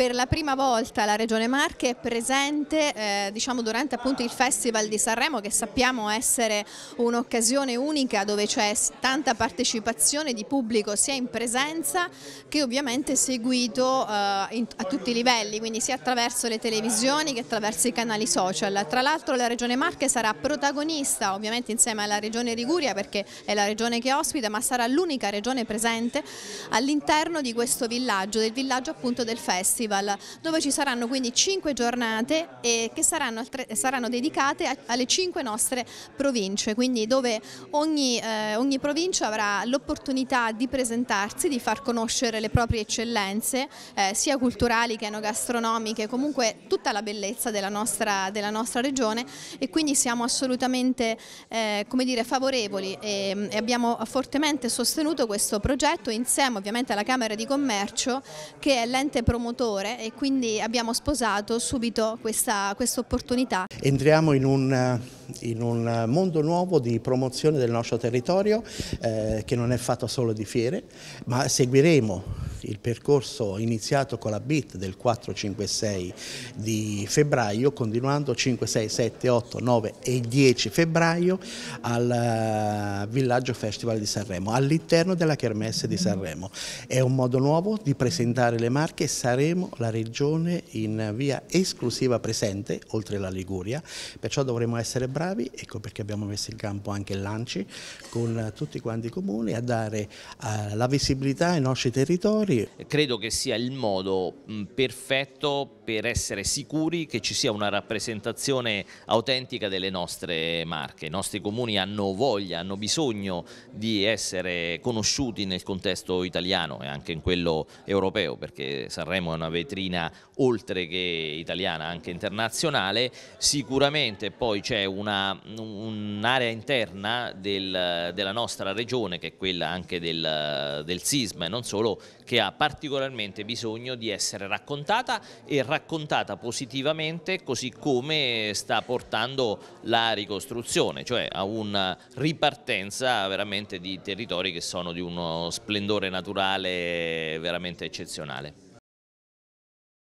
Per la prima volta la Regione Marche è presente eh, diciamo, durante appunto, il Festival di Sanremo che sappiamo essere un'occasione unica dove c'è tanta partecipazione di pubblico sia in presenza che ovviamente seguito eh, in, a tutti i livelli, quindi sia attraverso le televisioni che attraverso i canali social. Tra l'altro la Regione Marche sarà protagonista ovviamente insieme alla Regione Liguria perché è la regione che ospita ma sarà l'unica regione presente all'interno di questo villaggio, del villaggio appunto del Festival Festival dove ci saranno quindi cinque giornate che saranno, saranno, dedicate alle cinque nostre province, quindi dove ogni, eh, ogni provincia avrà l'opportunità di presentarsi, di far conoscere le proprie eccellenze eh, sia culturali che gastronomiche, comunque tutta la bellezza della nostra, della nostra regione e quindi siamo assolutamente eh, dire, favorevoli e, e abbiamo fortemente sostenuto questo progetto insieme ovviamente alla Camera di Commercio che è l'ente promotore valore e quindi abbiamo sposato subito questa quest opportunità. Entriamo in un, eh, in un, eh, mondo nuovo di promozione del nostro territorio eh, che non è fatto solo di fiere, ma seguiremo il percorso iniziato con la BIT del 4-5-6 di febbraio, continuando 5, 6, 7, 8, 9 e 10 febbraio al eh, Villaggio Festival di Sanremo, all'interno della Kermesse di Sanremo. È un modo nuovo di presentare le Marche, saremo la regione in via esclusiva presente, oltre la Liguria, perciò dovremo essere bravi, ecco perché abbiamo messo in campo anche il l'ANCI, con tutti quanti i comuni a dare eh, la visibilità ai nostri territori periferie. Credo che sia il modo perfetto per essere sicuri che ci sia una rappresentazione autentica delle nostre marche. I nostri comuni hanno voglia, hanno bisogno di essere conosciuti nel contesto italiano e anche in quello europeo, perché Sanremo è una vetrina oltre che italiana, anche internazionale. Sicuramente poi c'è un'area un interna del, della nostra regione, che è quella anche del, del SISMA e non solo, che ha particolarmente bisogno di essere raccontata e raccontata positivamente così come sta portando la ricostruzione, cioè a una ripartenza veramente di territori che sono di uno splendore naturale veramente eccezionale.